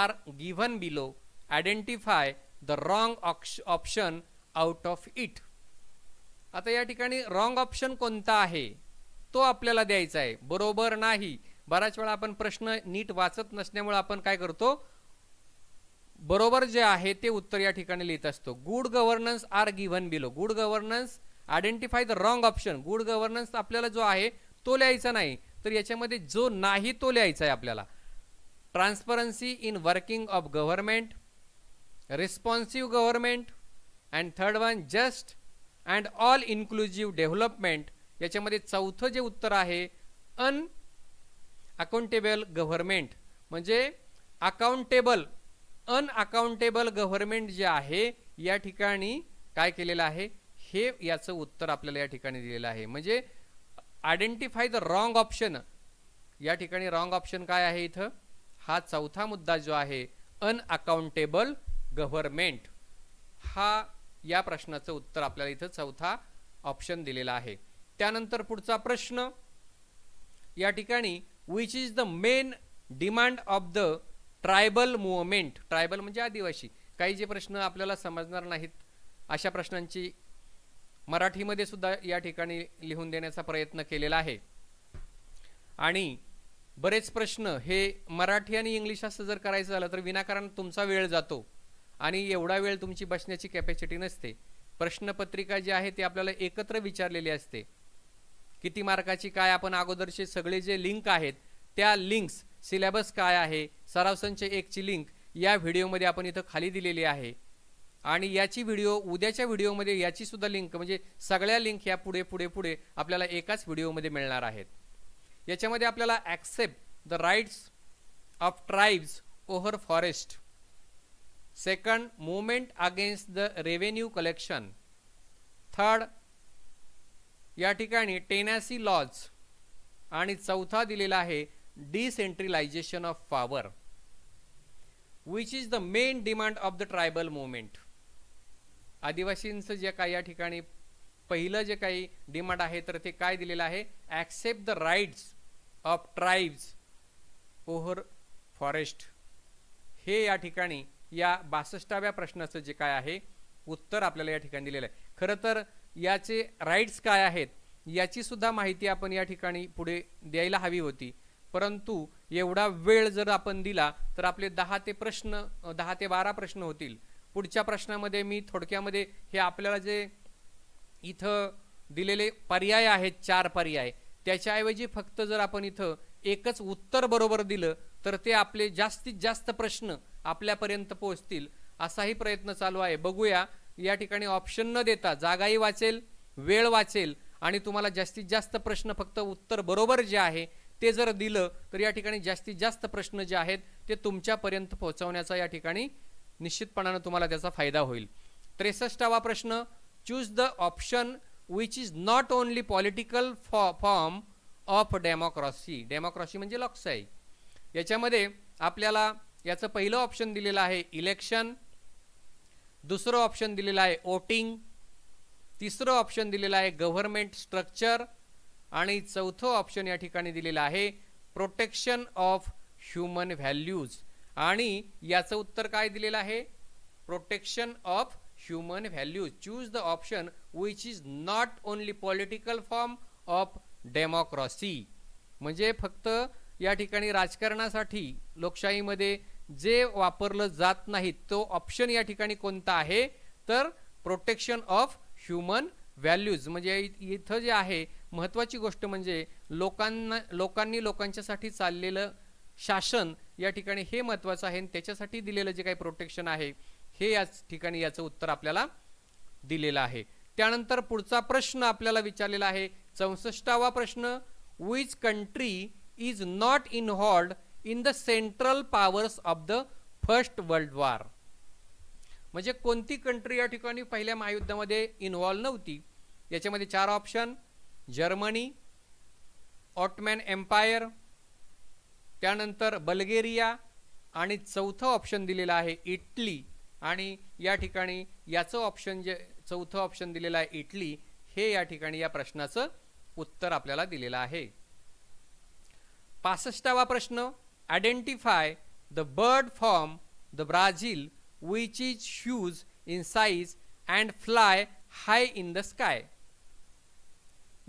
are given below identify the wrong option out of it आता या ठिकाणी रॉंग ऑप्शन कोणता आहे तो आपल्याला द्यायचा आहे बरोबर नाही बऱ्याच वेळा आपण प्रश्न नीट वाचत नसल्यामुळे आपण काय करतो बरोबर जे आहे ते उत्तर या ठिकाणी लिहित असतो good governance are given below good governance identify the wrong option good governance आपल्याला जो आहे तो लिहायचा नाही तर याच्यामध्ये जो नाही तो लिहायचा आहे आपल्याला transparency in working of government responsive government and third one just and all inclusive development याच्यामध्ये चौथं जे उत्तर आहे अन अकाउंटेबल गव्हर्नमेंट म्हणजे अकाउंटेबल अनअकाउंटेबल गव्हर्नमेंट जे आहे या ठिकाणी काय केलेलं आहे हे याचं उत्तर आपल्याला या ठिकाणी दिलेलं आहे म्हणजे आयडेंटिफाय द रॉंग ऑप्शन या ठिकाणी रॉंग ऑप्शन काय आहे इथं हा चौथा मुद्दा जो आहे अनअकाउंटेबल गव्हर्मेंट हा या प्रश्नाचं उत्तर आपल्याला इथं चौथा ऑप्शन दिलेला आहे त्यानंतर पुढचा प्रश्न या ठिकाणी which is the main demand of the tribal movement tribal म्हणजे आदिवासी काही जे प्रश्न आपल्याला समजणार नाहीत अशा प्रश्नांची मराठीमध्ये सुद्धा या ठिकाणी लिहून देण्याचा प्रयत्न केलेला आहे आणि बरेच प्रश्न हे मराठी आणि इंग्लिश असं जर करायचं झालं तर विनाकारण तुमचा वेळ जातो आणि एवढा वेळ तुमची बसण्याची कॅपॅसिटी नसते प्रश्नपत्रिका जी आहे ती आपल्याला एकत्र विचारलेली असते किती मार्काची काय आपण अगोदरचे सगळे जे लिंक आहेत त्या लिंक्स सिलेबस काय आहे सरावसंच एकची लिंक या व्हिडिओमध्ये आपण इथं खाली दिलेली आहे आणि याची व्हिडिओ उद्याच्या व्हिडिओमध्ये याची सुद्धा लिंक म्हणजे सगळ्या लिंक या पुढे पुढे पुढे आपल्याला एकाच व्हिडिओमध्ये मिळणार आहेत याच्यामध्ये आपल्याला accept the rights of tribes over forest second movement against the revenue collection third या ठिकाणी टेनॅसी लॉज आणि चौथा दिलेला आहे decentralisation of power which is the main demand of the tribal movement आदिवासींचं जे काही या ठिकाणी पहिलं जे काही डिमांड आहे तर ते काय दिलेलं आहे accept the rights of tribes over forest हे या ठिकाणी या बासष्टाव्या प्रश्नाचं जे काय आहे उत्तर आपल्याला या ठिकाणी दिलेलं आहे खरं तर याचे राईट्स काय आहेत याची माहिती आपण या ठिकाणी पुढे द्यायला हवी होती परंतु एवढा वेळ जर आपण दिला तर आपले दहा ते प्रश्न दहा ते बारा प्रश्न होतील पुढच्या प्रश्नामध्ये मी थोडक्यामध्ये हे आपल्याला जे इथं दिलेले पर्याय आहेत चार पर्याय त्याच्याऐवजी फक्त जर आपण इथं एकच उत्तर बरोबर दिलं तर ते आपले जास्तीत जास्त प्रश्न आपल्यापर्यंत पोहोचतील असाही प्रयत्न चालू आहे बघूया या ठिकाणी ऑप्शन न देता जागाही वाचेल वेळ वाचेल आणि तुम्हाला जास्तीत जास्त प्रश्न फक्त उत्तर बरोबर जे आहे ते जर दिलं तर या ठिकाणी जास्तीत जास्त प्रश्न जे आहेत ते तुमच्यापर्यंत पोहोचवण्याचा या ठिकाणी निश्चितपणानं तुम्हाला त्याचा फायदा होईल त्रेसष्टावा प्रश्न choose the option which is not only political for form of democracy democracy म्हणजे लोकशाही याच्यामध्ये आपल्याला याचं पहिलं ऑप्शन दिलेलं आहे इलेक्शन दुसरं ऑप्शन दिलेलं आहे वोटिंग तिसरं ऑप्शन दिलेलं आहे गव्हर्नमेंट स्ट्रक्चर आणि चौथं ऑप्शन या ठिकाणी दिलेलं आहे प्रोटेक्शन ऑफ ह्युमन व्हॅल्यूज आणि याचं उत्तर काय दिलेलं आहे protection of human values choose the option which is not only political form of democracy म्हणजे फक्त या ठिकाणी राजकारणासाठी लोकशाहीमध्ये जे वापरलं जात नाही तो ऑप्शन या ठिकाणी कोणता आहे तर प्रोटेक्शन ऑफ ह्युमन व्हॅल्यूज म्हणजे इथं जे आहे महत्त्वाची गोष्ट म्हणजे लोकांना लोकांनी लोकांच्यासाठी चाललेलं शासन या ठिकाणी हे महत्त्वाचं आहे आणि त्याच्यासाठी दिलेलं जे काही प्रोटेक्शन आहे हे याच ठिकाणी याचं उत्तर आपल्याला दिलेलं आहे त्यानंतर पुढचा प्रश्न आपल्याला विचारलेला आहे चौसष्टावा प्रश्न which country is not involved in the central powers of the first world war म्हणजे कोणती कंट्री या ठिकाणी पहिल्या महायुद्धामध्ये इन्व्हॉल्व नव्हती याच्यामध्ये चार ऑप्शन जर्मनी ऑटमॅन एम्पायर त्यानंतर बल्गेरिया आणि चौथं ऑप्शन दिलेलं आहे इटली आणि या ठिकाणी याचं ऑप्शन जे चौथं ऑप्शन दिलेलं आहे इटली हे या ठिकाणी या प्रश्नाचं उत्तर आपल्याला दिलेलं आहे पासष्टावा प्रश्न identify the bird from the Brazil which is shoes in size and fly high in the sky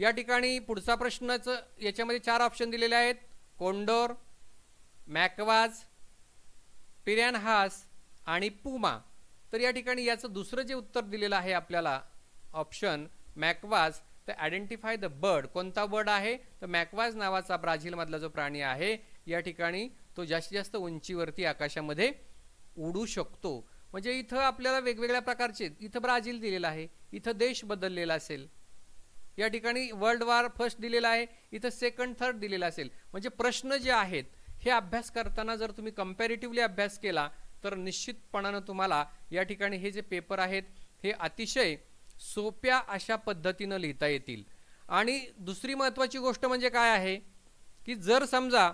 या ठिकाणी पुढचा प्रश्नचं याच्यामध्ये चार ऑप्शन दिलेले आहेत कोंडोर मॅकवाज पिरॅनहास आणि पुमा तर या ठिकाणी याचं दुसरं जे उत्तर दिलेलं आहे आपल्याला ऑप्शन मॅकवाज तर आयडेंटिफाय द बर्ड कोणता बर्ड आहे तर मॅकवाज नावाचा ब्राझीलमधला जो प्राणी आहे या ठिकाणी तो जास्तीत जास्त उंचीवरती आकाशामध्ये उडू शकतो म्हणजे इथं आपल्याला वेगवेगळ्या प्रकारचे इथं ब्राझील दिलेलं आहे इथं देश बदललेला असेल या ठिकाणी वर्ल्ड वार फर्स्ट दिलेला आहे इथं सेकंड थर्ड दिलेला असेल म्हणजे प्रश्न जे आहेत हे अभ्यास करताना जर तुम्ही कम्पॅरेटिव्हली अभ्यास केला तर निश्चितपणानं तुम्हाला या ठिकाणी हे जे पेपर आहेत हे अतिशय सोप्या अशा पद्धतीनं लिहिता येतील आणि दुसरी महत्त्वाची गोष्ट म्हणजे काय आहे की जर समजा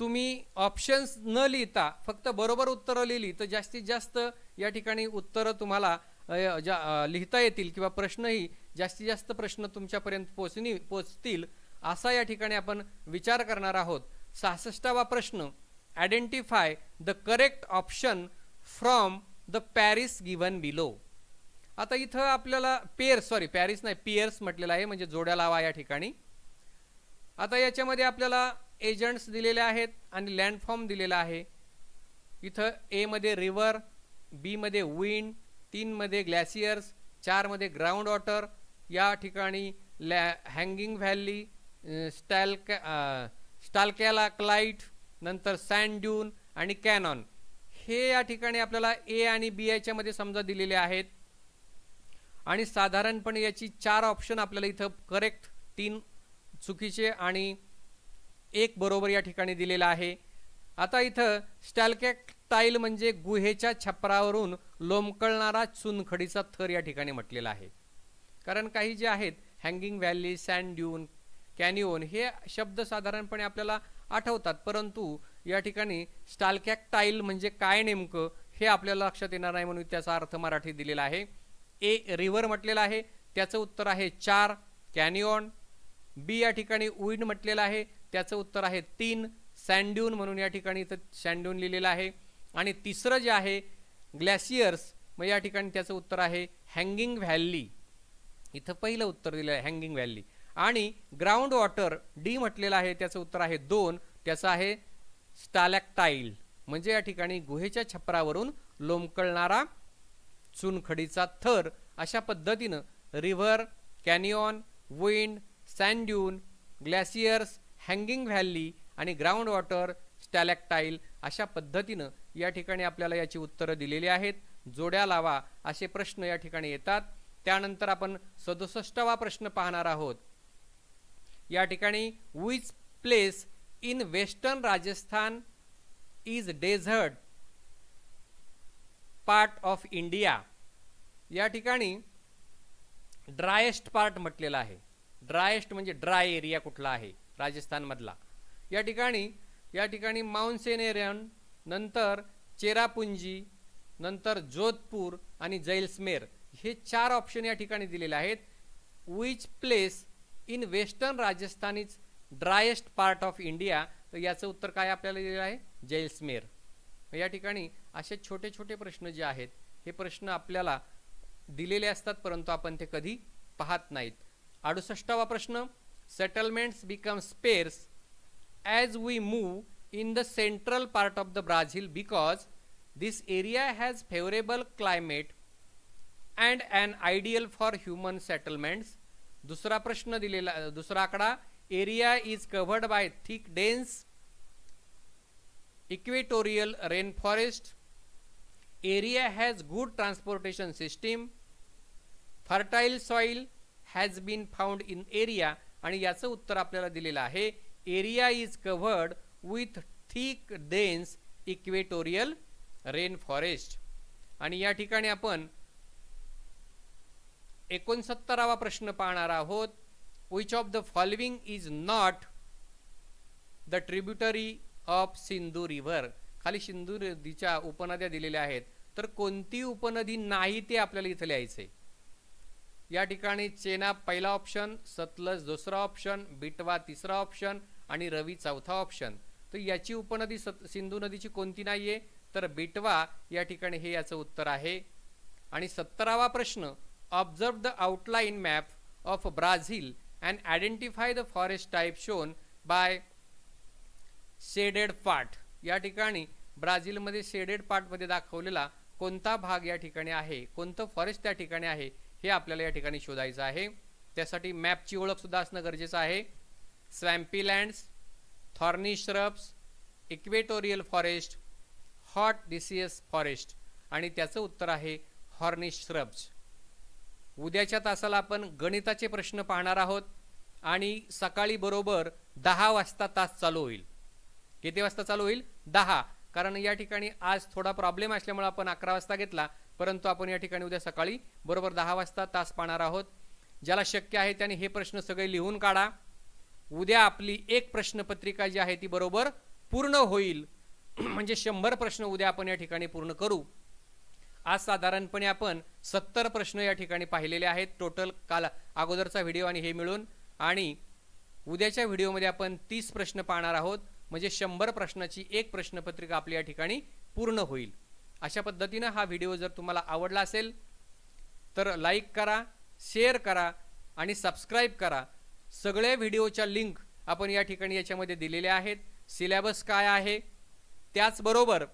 तुम्ही ऑप्शन्स न लिहिता फक्त बरोबर उत्तरं लिहिली तर जास्तीत जास्त या ठिकाणी उत्तरं तुम्हाला लिहिता येतील किंवा प्रश्नही जास्तीत जास्त प्रश्न तुमच्यापर्यंत पोचणी पोचतील असा या ठिकाणी आपण विचार करणार आहोत सहासष्टावा प्रश्न identify the correct option from the Paris given below आता इथं आपल्याला पेअर्स सॉरी पॅरिस नाही पियर्स म्हटलेलं आहे म्हणजे जोड्या लावा या ठिकाणी आता याच्यामध्ये आपल्याला एजंट्स दिलेले आहेत आणि लँडफॉर्म दिलेला आहे इथं एमध्ये रिव्हर बीमध्ये विंड तीनमध्ये ग्लॅसियर्स चारमध्ये ग्राउंड वॉटर या ठिकाणी लॅ हँगिंग व्हॅली स्टॅलकॅ स्टालकॅला क्लाईट नंतर सँड ड्यून आणि कॅनॉन हे या ठिकाणी आपल्याला ए आणि बी आयच्यामध्ये समजा दिलेले आहेत आणि साधारणपणे याची चार ऑप्शन आपल्याला इथं करेक्ट तीन चुकीचे आणि एक बरोबर या ठिकाणी दिलेला आहे आता इथं टाईल म्हणजे गुहेच्या छपरावरून लोंबकळणारा चुनखडीचा थर या ठिकाणी म्हटलेला आहे कारण काही जे आहेत hanging valley sand dune canyon हे शब्द साधारणपणे आपल्याला आठवतात परंतु या ठिकाणी स्टालकॅक टाईल म्हणजे काय नेमकं हे आपल्याला लक्षात येणार नाही म्हणून त्याचा अर्थ मराठी दिलेला आहे ए रिव्हर म्हटलेला आहे त्याचं उत्तर आहे चार कॅनिओन बी या ठिकाणी उईन म्हटलेलं आहे त्याचं उत्तर आहे तीन सँड्यून म्हणून या ठिकाणी इथं सँड्यून लिहिलेलं आहे आणि तिसरं जे आहे ग्लॅसियर्स मग या ठिकाणी त्याचं उत्तर आहे हँगिंग व्हॅली इथं पहिलं उत्तर दिलं आहे हँगिंग व्हॅली आणि ग्राउंड वॉटर डी म्हटलेलं आहे त्याचं उत्तर आहे दोन त्याचं आहे स्टॅलॅक्टाईल म्हणजे या ठिकाणी गुहेच्या छपरावरून लोंबकळणारा चुनखडीचा थर अशा पद्धतीनं river canyon wind sand dune glaciers hanging valley आणि ग्राउंड वॉटर स्टॅलॅक्टाईल अशा पद्धतीनं या ठिकाणी आपल्याला याची उत्तरं दिलेली आहेत जोड्या लावा असे प्रश्न या ठिकाणी येतात त्यानंतर आपण सदुसष्टावा प्रश्न पाहणार आहोत या ठिकाणी which place in western Rajasthan is desert part of India या ठिकाणी ड्रायस्ट पार्ट म्हटलेला आहे ड्रायस्ट म्हणजे ड्राय एरिया कुठला आहे राजस्थानमधला या ठिकाणी या ठिकाणी माउंसेनेरियन नंतर चेरापुंजी नंतर जोधपूर आणि जैलस्मेर हे चार ऑप्शन या ठिकाणी दिलेले आहेत which place in western Rajasthan is driest part of India तर याचं उत्तर काय आपल्याला दिलेलं आहे जैसमेर या ठिकाणी असे छोटे छोटे प्रश्न जे आहेत हे प्रश्न आपल्याला दिलेले असतात परंतु आपण ते कधी पाहत नाहीत अडुसष्टावा प्रश्न settlements become sparse as we move in the central part of the Brazil because this area has favourable climate and and ideal for human settlements दुसरा प्रश्न दिलेला दुसरा आकडा area is covered by thick dense equatorial rain forest area has good transportation system fertile soil has been found in area आणि याचं उत्तर आपल्याला दिलेलं आहे area is covered with thick dense equatorial rain forest आणि या ठिकाणी आपण एकोणसत्तरावा प्रश्न पाहणार आहोत which of the following is not the tributary of Sindhu river खाली सिंधू नदीच्या उपनद्या दिलेल्या आहेत तर कोणती उपनदी नाही ते आपल्याला इथं लिहायचे या ठिकाणी चेना पहिला ऑप्शन सतलज दुसरा ऑप्शन बिटवा तिसरा ऑप्शन आणि रवी चौथा ऑप्शन तर याची उपनदी सत सिंधू नदीची कोणती नाही आहे तर बिटवा या ठिकाणी हे याचं उत्तर आहे आणि सत्तरावा प्रश्न observe the outline map of Brazil and identify the forest type shown by shaded part या ठिकाणी ब्राझीलमध्ये शेडेड पार्टमध्ये दाखवलेला कोणता भाग या ठिकाणी आहे कोणतं फॉरेस्ट त्या ठिकाणी आहे हे आपल्याला या ठिकाणी शोधायचं आहे त्यासाठी मॅपची ओळखसुद्धा असणं गरजेचं आहे swampy lands thorny shrubs equatorial forest hot deciduous forest आणि त्याचं उत्तर आहे हॉर्निश श्रब्स उद्याच्या तासाला आपण गणिताचे प्रश्न पाहणार आहोत आणि सकाळी बरोबर दहा वाजता तास चालू होईल किती वाजता चालू होईल दहा कारण या ठिकाणी आज थोडा प्रॉब्लेम असल्यामुळे आपण अकरा वाजता घेतला परंतु आपण या ठिकाणी उद्या सकाळी बरोबर दहा वाजता तास पाहणार आहोत ज्याला शक्य आहे त्याने हे प्रश्न सगळे लिहून काढा उद्या आपली एक प्रश्नपत्रिका जी आहे ती बरोबर पूर्ण होईल म्हणजे शंभर प्रश्न उद्या आपण या ठिकाणी पूर्ण करू आज साधारणपणे आपण सत्तर प्रश्न या ठिकाणी पाहिलेले आहेत टोटल काल अगोदरचा व्हिडिओ आणि हे मिळून आणि उद्याच्या व्हिडिओमध्ये आपण तीस प्रश्न पाहणार आहोत म्हणजे शंभर प्रश्नाची एक प्रश्नपत्रिका आपली या ठिकाणी पूर्ण होईल अशा पद्धतीनं हा व्हिडिओ जर तुम्हाला आवडला असेल तर लाईक करा शेअर करा आणि सबस्क्राईब करा सगळे व्हिडिओच्या लिंक आपण या ठिकाणी याच्यामध्ये दिलेल्या आहेत सिलेबस काय आहे त्याचबरोबर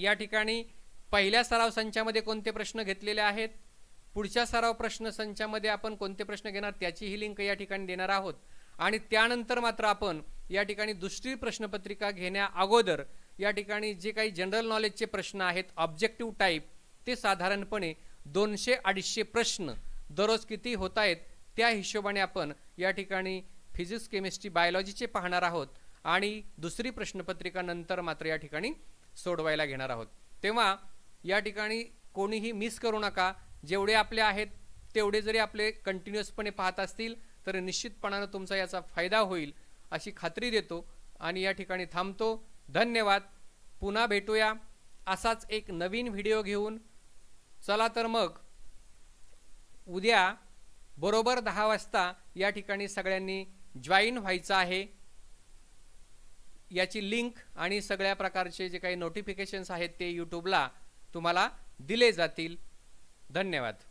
या ठिकाणी पहिल्या सराव संचामध्ये कोणते प्रश्न घेतलेले आहेत पुढच्या सराव प्रश्न संचामध्ये आपण कोणते प्रश्न घेणार त्याची ही लिंक या ठिकाणी देणार आहोत आणि त्यानंतर मात्र आपण या ठिकाणी दुसरी प्रश्नपत्रिका घेण्या अगोदर या ठिकाणी जे काही जनरल नॉलेजचे प्रश्न आहेत ऑब्जेक्टिव्ह टाईप ते साधारणपणे दोनशे अडीचशे प्रश्न दररोज किती होत आहेत त्या हिशोबाने आपण या ठिकाणी फिजिक्स केमिस्ट्री बायोलॉजीचे पाहणार आहोत आणि दुसरी प्रश्नपत्रिका नंतर मात्र या ठिकाणी सोडवायला घेणार आहोत तेव्हा या ठिकाणी कोणीही मिस करू नका जेवढे आपले आहेत तेवढे जरी आपले कंटिन्युअसपणे पाहत असतील तर निश्चितपणानं तुमचा याचा फायदा होईल अशी खात्री देतो आणि या ठिकाणी थांबतो धन्यवाद पुन्हा भेटूया असाच एक नवीन व्हिडिओ घेऊन चला तर मग उद्या बरोबर दहा वाजता या ठिकाणी सगळ्यांनी जॉईन व्हायचं आहे याची लिंक आणि सगळ्या प्रकारचे जे काही नोटिफिकेशन्स आहेत ते यूट्यूबला तुम्हाला दिले जातील धन्यवाद